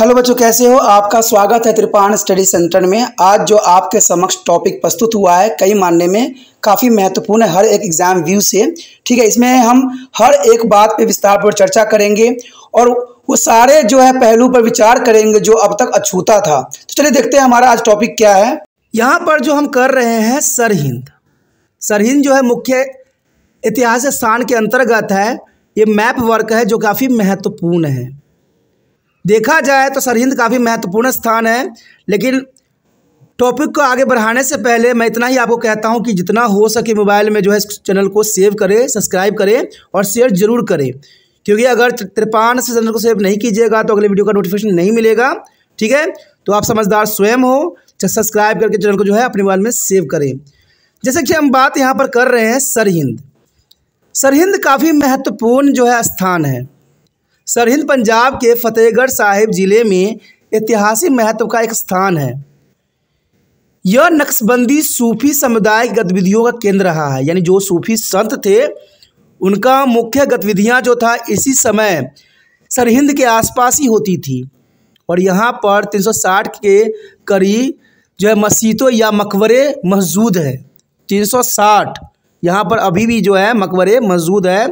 hello बच्चों कैसे हो आपका स्वागत है त्रिपाण स्टडी सेंटर में आज जो आपके समक्ष टॉपिक प्रस्तुत हुआ है कई मानने में काफ़ी महत्वपूर्ण है हर एक एग्ज़ाम व्यू से ठीक है इसमें हम हर एक बात पे विस्तार पर चर्चा करेंगे और वो सारे जो है पहलू पर विचार करेंगे जो अब तक अछूता था तो चलिए देखते हैं हमारा आज टॉपिक क्या है यहाँ पर जो हम कर रहे हैं सरहिंद सरहिंद जो है मुख्य इतिहास स्थान के अंतर्गत है ये मैप वर्क है जो काफ़ी महत्वपूर्ण है देखा जाए तो सरहिंद काफ़ी महत्वपूर्ण स्थान है लेकिन टॉपिक को आगे बढ़ाने से पहले मैं इतना ही आपको कहता हूं कि जितना हो सके मोबाइल में जो है इस चैनल को सेव करें सब्सक्राइब करें और शेयर जरूर करें क्योंकि अगर त्रिपान से चैनल को सेव नहीं कीजिएगा तो अगले वीडियो का नोटिफिकेशन नहीं मिलेगा ठीक है तो आप समझदार स्वयं हो सब्सक्राइब करके चैनल को जो है अपने मोबाइल में सेव करें जैसे कि हम बात यहाँ पर कर रहे हैं सरहिंद सरहिंद काफ़ी महत्वपूर्ण जो है स्थान है सरहिंद पंजाब के फतेहगढ़ साहिब ज़िले में ऐतिहासिक महत्व का एक स्थान है यह नक्शबंदी सूफी समुदाय की गतिविधियों का केंद्र रहा है यानी जो सूफी संत थे उनका मुख्य गतिविधियां जो था इसी समय सरहिंद के आसपास ही होती थी और यहाँ पर 360 के करीब जो है मसीतों या मकबरे मौजूद हैं 360 यहाँ पर अभी भी जो है मकबरे मौजूद है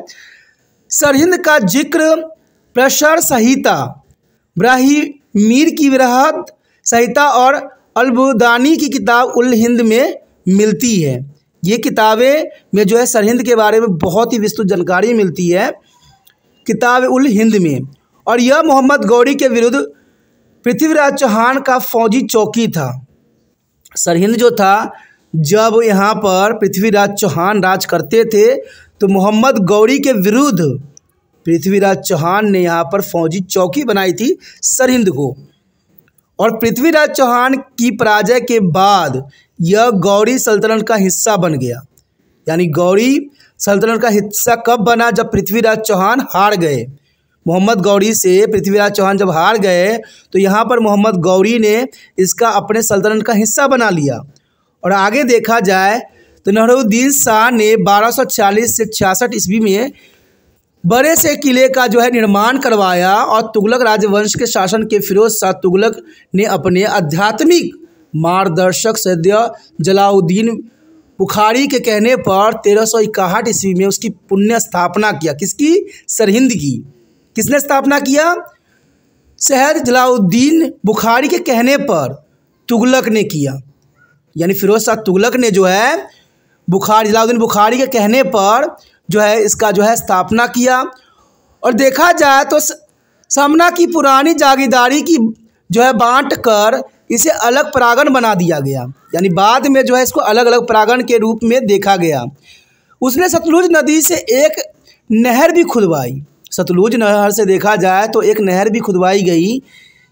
सरहिंद का जिक्र प्रसर संहिता ब्राहिमीर की विरहत संहिता और अलबुदानी की किताब उल हिंद में मिलती है ये किताबें में जो है सरहिंद के बारे में बहुत ही विस्तृत जानकारी मिलती है किताब उल हिंद में और यह मोहम्मद गौरी के विरुद्ध पृथ्वीराज चौहान का फौजी चौकी था सरहिंद जो था जब यहाँ पर पृथ्वीराज चौहान राज करते थे तो मोहम्मद गौरी के विरुद्ध पृथ्वीराज चौहान ने यहाँ पर फौजी चौकी बनाई थी सरहिंद को और पृथ्वीराज चौहान की पराजय के बाद यह गौरी सल्तनत का हिस्सा बन गया यानी गौरी सल्तनत का हिस्सा कब बना जब पृथ्वीराज चौहान हार गए मोहम्मद गौरी से पृथ्वीराज चौहान जब हार गए तो यहाँ पर मोहम्मद गौरी ने इसका अपने सल्तनत का हिस्सा बना लिया और आगे देखा जाए तो नहरुद्दीन शाह ने 1240 से छियासठ ईस्वी में बड़े से किले का जो है निर्माण करवाया और तुगलक राजवंश के शासन के फिरोज शाह तुगलक ने अपने आध्यात्मिक मार्गदर्शक सद्य जलाउद्दीन बुखारी के कहने पर तेरह सौ इक्काहठ ईस्वी में उसकी पुण्य स्थापना किया किसकी सरहिंद की किसने स्थापना किया शहर जलाउद्दीन बुखारी के कहने पर तुगलक ने किया यानी फिरोज शाह तुगलक ने जो है बुखारी जलाउद्दीन बुखारी के कहने पर जो है इसका जो है स्थापना किया और देखा जाए तो समना की पुरानी जागीरदारी की जो है बांट कर इसे अलग परागण बना दिया गया यानी बाद में जो है इसको अलग अलग परागण के रूप में देखा गया उसने सतलुज नदी से एक नहर भी खुदवाई सतलुज नहर से देखा जाए तो एक नहर भी खुदवाई गई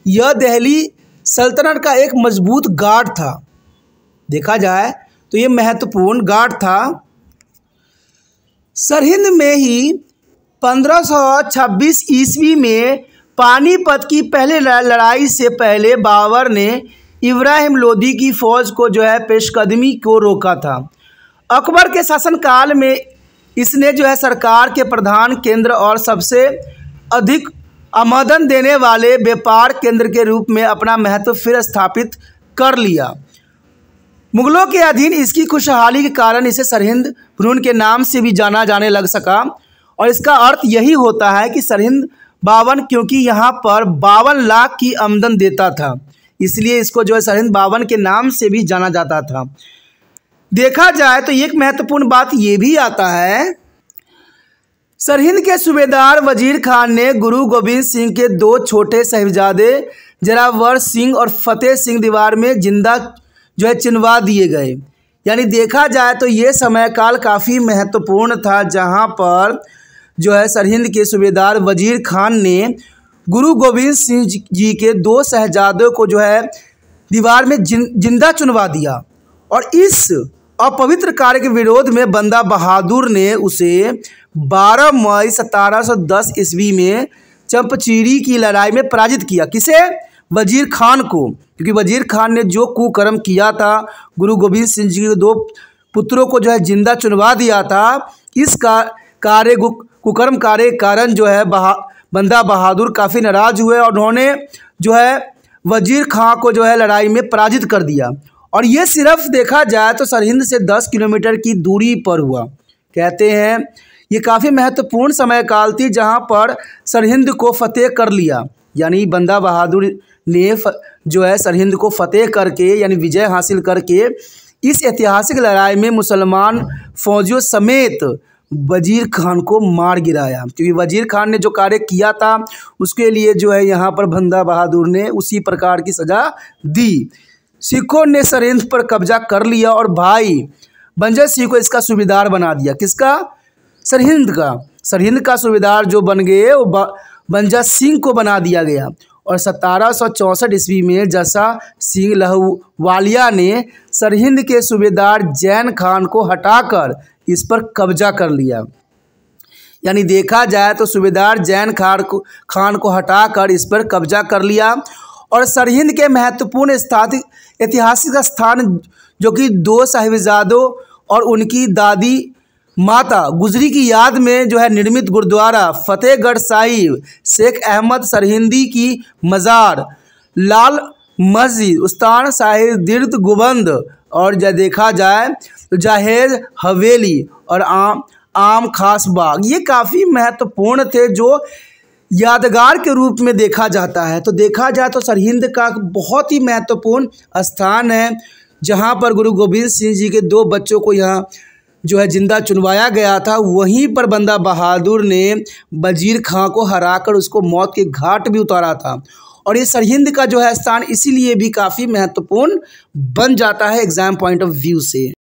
यह दहली सल्तनत का एक मजबूत गार्ड था देखा जाए तो ये महत्वपूर्ण गार्ड था सरहिंद में ही 1526 ईस्वी में पानीपत की पहले लड़ाई से पहले बाबर ने इब्राहिम लोदी की फ़ौज को जो है पेशकदमी को रोका था अकबर के शासनकाल में इसने जो है सरकार के प्रधान केंद्र और सबसे अधिक आमदन देने वाले व्यापार केंद्र के रूप में अपना महत्व फिर स्थापित कर लिया मुगलों के अधीन इसकी खुशहाली के कारण इसे सरहिंद भ्रूण के नाम से भी जाना जाने लग सका और इसका अर्थ यही होता है कि सरहिंद बावन क्योंकि यहाँ पर बावन लाख की आमदन देता था इसलिए इसको जो है सरहिंद बावन के नाम से भी जाना जाता था देखा जाए तो एक महत्वपूर्ण बात ये भी आता है सरहिंद के सूबेदार वजीर खान ने गुरु गोविंद सिंह के दो छोटे साहिबजादे जरावर सिंह और फतेह सिंह दीवार में जिंदा जो है चिन्हवा दिए गए यानी देखा जाए तो ये समय काल काफ़ी महत्वपूर्ण था जहाँ पर जो है सरहिंद के सूबेदार वजीर खान ने गुरु गोविंद सिंह जी के दो शहजादों को जो है दीवार में जिन जिंदा चुनवा दिया और इस अपवित्र कार्य के विरोध में बंदा बहादुर ने उसे 12 मई सतारह दस ईस्वी में चंपचीरी की लड़ाई में पराजित किया किसे वजीर खान को क्योंकि वजीर खान ने जो कुकर्म किया था गुरु गोविंद सिंह जी के दो पुत्रों को जो है जिंदा चुनवा दिया था इस का, कार्य कुकर्म कार्य कारण जो है बहा बंदा बहादुर काफ़ी नाराज हुए और उन्होंने जो है वजीर खां को जो है लड़ाई में पराजित कर दिया और ये सिर्फ देखा जाए तो सरहिंद से दस किलोमीटर की दूरी पर हुआ कहते हैं ये काफ़ी महत्वपूर्ण समय काल थी जहाँ पर सरहिंद को फतेह कर लिया यानी बंदा बहादुर ने जो है सरहिंद को फतेह करके यानी विजय हासिल करके इस ऐतिहासिक लड़ाई में मुसलमान फौजियों समेत वजीर खान को मार गिराया क्योंकि वजीर खान ने जो कार्य किया था उसके लिए जो है यहाँ पर बंदा बहादुर ने उसी प्रकार की सज़ा दी सिखों ने सरहिंद पर कब्जा कर लिया और भाई बंजर सिंह को इसका सूबेदार बना दिया किसका सरहिंद का सरहिंद का सूबेदार जो बन गए वो बंजा सिंह को बना दिया गया और सतारह सौ चौंसठ ईस्वी में जसा सिंह लहवालिया ने सरहिंद के सूबेदार जैन खान को हटाकर इस पर कब्जा कर लिया यानी देखा जाए तो सूबेदार जैन खान को खान को हटाकर इस पर कब्जा कर लिया और सरहिंद के महत्वपूर्ण ऐतिहासिक स्थान जो कि दो साहिबजादों और उनकी दादी माता गुजरी की याद में जो है निर्मित गुरुद्वारा फतेहगढ़ साहिब शेख अहमद सरहिंदी की मज़ार लाल मस्जिद उस्तान साहिब दीर्द गुबंद और जब देखा जाए तो जहेज हवेली और आम आम खास बाग ये काफ़ी महत्वपूर्ण थे जो यादगार के रूप में देखा जाता है तो देखा जाए तो सरहिंद का बहुत ही महत्वपूर्ण स्थान है जहाँ पर गुरु गोबिंद सिंह जी के दो बच्चों को यहाँ जो है ज़िंदा चुनवाया गया था वहीं पर बंदा बहादुर ने वजीर खां को हराकर उसको मौत के घाट भी उतारा था और ये सरहिंद का जो है स्थान इसीलिए भी काफ़ी महत्वपूर्ण बन जाता है एग्ज़ाम पॉइंट ऑफ व्यू से